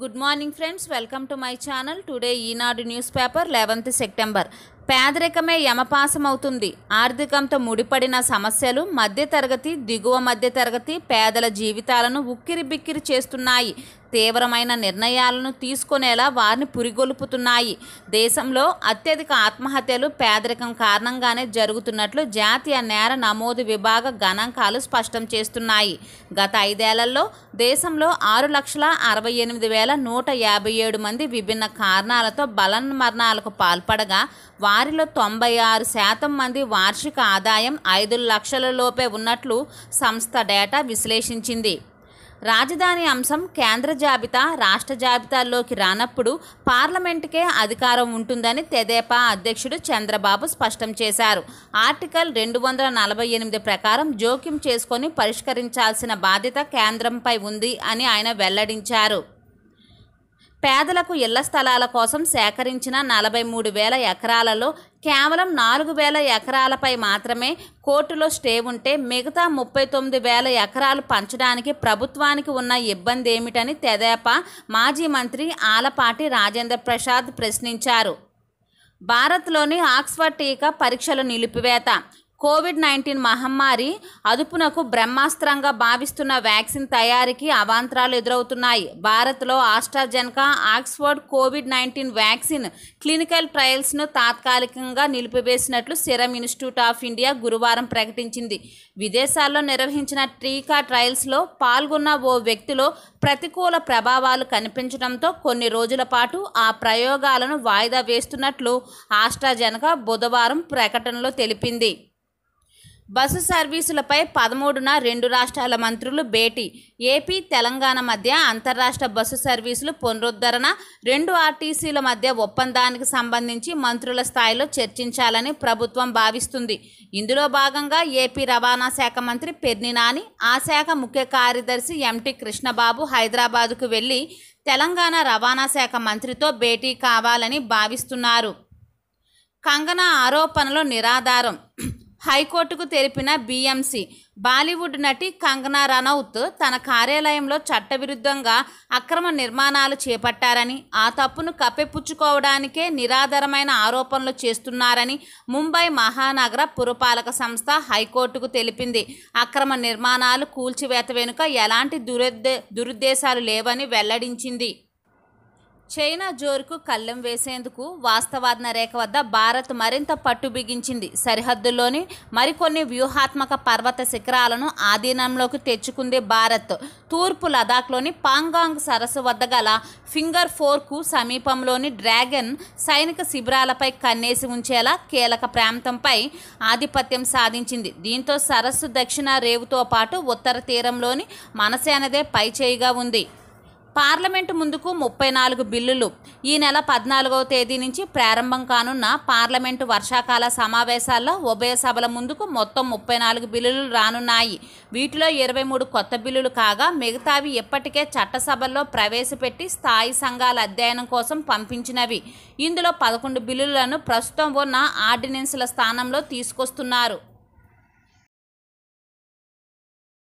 good morning friends welcome to my channel today Eenadu news paper eleventh September పేదరికమే యమపాసమవుతుంది ఆర్థికంతో ముడిపడిన సమస్యలు మధ్యతరగతి దిగువ మధ్యతరగతి పేదల జీవితాలను ఉక్కిరి బిక్కిరి చేస్తున్నాయి తీవ్రమైన నిర్ణయాలను తీసుకునేలా వారిని పురిగొలుపుతున్నాయి దేశంలో అత్యధిక ఆత్మహత్యలు పేదరికం కారణంగానే జరుగుతున్నట్లు జాతీయ నేర నమోదు విభాగ గణాంకాలు స్పష్టం చేస్తున్నాయి గత ఐదేళ్లలో దేశంలో ఆరు లక్షల అరవై ఎనిమిది వేల నూట యాభై ఏడు మంది విభిన్న కారణాలతో బలన్ మరణాలకు పాల్పడగా వారిలో తొంభై ఆరు శాతం మంది వార్షిక ఆదాయం ఐదు లక్షల లోపే ఉన్నట్లు సంస్థ డేటా విశ్లేషించింది రాజధాని అంశం కేంద్ర జాబితా రాష్ట్ర జాబితాల్లోకి రానప్పుడు పార్లమెంటుకే అధికారం ఉంటుందని తెదేపా అధ్యక్షుడు చంద్రబాబు స్పష్టం చేశారు ఆర్టికల్ రెండు వందల నలభై ఎనిమిది ప్రకారం జోక్యం చేసుకొని పరిష్కరించాల్సిన బాధ్యత కేంద్రంపై ఉంది అని ఆయన వెల్లడించారు పేదలకు ఇళ్ల స్థలాల కోసం సేకరించిన నలభై మూడు వేల ఎకరాలలో కేవలం నాలుగు వేల ఎకరాలపై మాత్రమే కోర్టులో స్టే ఉంటే మిగతా ముప్పై తొమ్మిది వేల ఎకరాలు పంచడానికి ప్రభుత్వానికి ఉన్న ఇబ్బంది ఏమిటని తెదేపా మాజీ మంత్రి ఆలపాటి రాజేంద్ర ప్రసాద్ ప్రశ్నించారు భారత్లోని ఆక్స్ఫర్డ్ టీకా పరీక్షలు నిలిపివేత కోవిడ్ నైన్టీన్ మహమ్మారి అదుపునకు బ్రహ్మాస్త్రంగా భావిస్తున్న వ్యాక్సిన్ తయారీకి అవాంతరాలు ఎదురవుతున్నాయి భారత్లో AstraZeneca Oxford COVID nineteen vaccine clinical ట్రయల్స్ను తాత్కాలికంగా నిలిపివేసినట్లు సిరం ఇన్స్టిట్యూట్ ఆఫ్ ఇండియా గురువారం ప్రకటించింది విదేశాల్లో నిర్వహించిన టీకా ట్రయల్స్లో పాల్గొన్న ఓ వ్యక్తిలో ప్రతికూల ప్రభావాలు కనిపించడంతో కొన్ని రోజుల పాటు ఆ ప్రయోగాలను వాయిదా వేస్తున్నట్లు ఆస్ట్రాజెనకా బుధవారం ప్రకటనలో తెలిపింది బస్సు సర్వీసులపై పదమూడున రెండు రాష్ట్రాల మంత్రులు భేటీ ఏపీ తెలంగాణ మధ్య అంతర్రాష్ట్ర బస్సు సర్వీసులు పునరుద్ధరణ రెండు ఆర్టీసీల మధ్య ఒప్పందానికి సంబంధించి మంత్రుల స్థాయిలో చర్చించాలని ప్రభుత్వం భావిస్తుంది ఇందులో భాగంగా ఏపీ రవాణా శాఖ మంత్రి పెర్నినాని ఆ శాఖ ముఖ్య కార్యదర్శి ఎంటి కృష్ణబాబు హైదరాబాదుకు వెళ్ళి తెలంగాణ రవాణా శాఖ మంత్రితో భేటీ కావాలని భావిస్తున్నారు కంగనా ఆరోపణలు నిరాధారం హైకోర్టుకు తెలిపిన బీఎంసీ బాలీవుడ్ నటి కంగనా రనౌత్ తన కార్యాలయంలో చట్టవిరుద్ధంగా అక్రమ నిర్మాణాలు చేపట్టారని ఆ తప్పును కప్పెపుచ్చుకోవడానికే నిరాధారమైన ఆరోపణలు చేస్తున్నారని ముంబై మహానగర పురపాలక సంస్థ హైకోర్టుకు తెలిపింది అక్రమ నిర్మాణాలు కూల్చివేత వెనుక ఎలాంటి దురుద్దే దురుద్దేశాలు లేవని వెల్లడించింది చైనా జోరుకు కళ్ళెం వేసేందుకు వాస్తవాదన రేఖ వద్ద భారత్ మరింత పట్టు బిగించింది సరిహద్దుల్లోని మరికొన్ని వ్యూహాత్మక పర్వత శిఖరాలను ఆధీనంలోకి తెచ్చుకుంది భారత్ తూర్పు లదాఖ్లోని పాంగాంగ్ సరస్సు వద్ద గల ఫింగర్ ఫోర్కు సమీపంలోని డ్రాగన్ సైనిక శిబిరాలపై కన్నేసి ఉంచేలా కీలక ప్రాంతంపై ఆధిపత్యం సాధించింది దీంతో సరస్సు దక్షిణ రేవుతో పాటు ఉత్తర తీరంలోని మనసేనదే పైచేయిగా ఉంది పార్లమెంటు ముందుకు ముప్పై నాలుగు బిల్లులు ఈ నెల పద్నాలుగవ తేదీ నుంచి ప్రారంభం కానున్న పార్లమెంటు వర్షాకాల సమావేశాల్లో ఉభయ సభల ముందుకు మొత్తం ముప్పై నాలుగు బిల్లులు రానున్నాయి వీటిలో ఇరవై మూడు కొత్త బిల్లులు కాగా మిగతావి ఇప్పటికే చట్టసభల్లో ప్రవేశపెట్టి స్థాయి సంఘాల అధ్యయనం కోసం పంపించినవి ఇందులో పదకొండు బిల్లులను ప్రస్తుతం ఉన్న ఆర్డినెన్స్ల స్థానంలో తీసుకొస్తున్నారు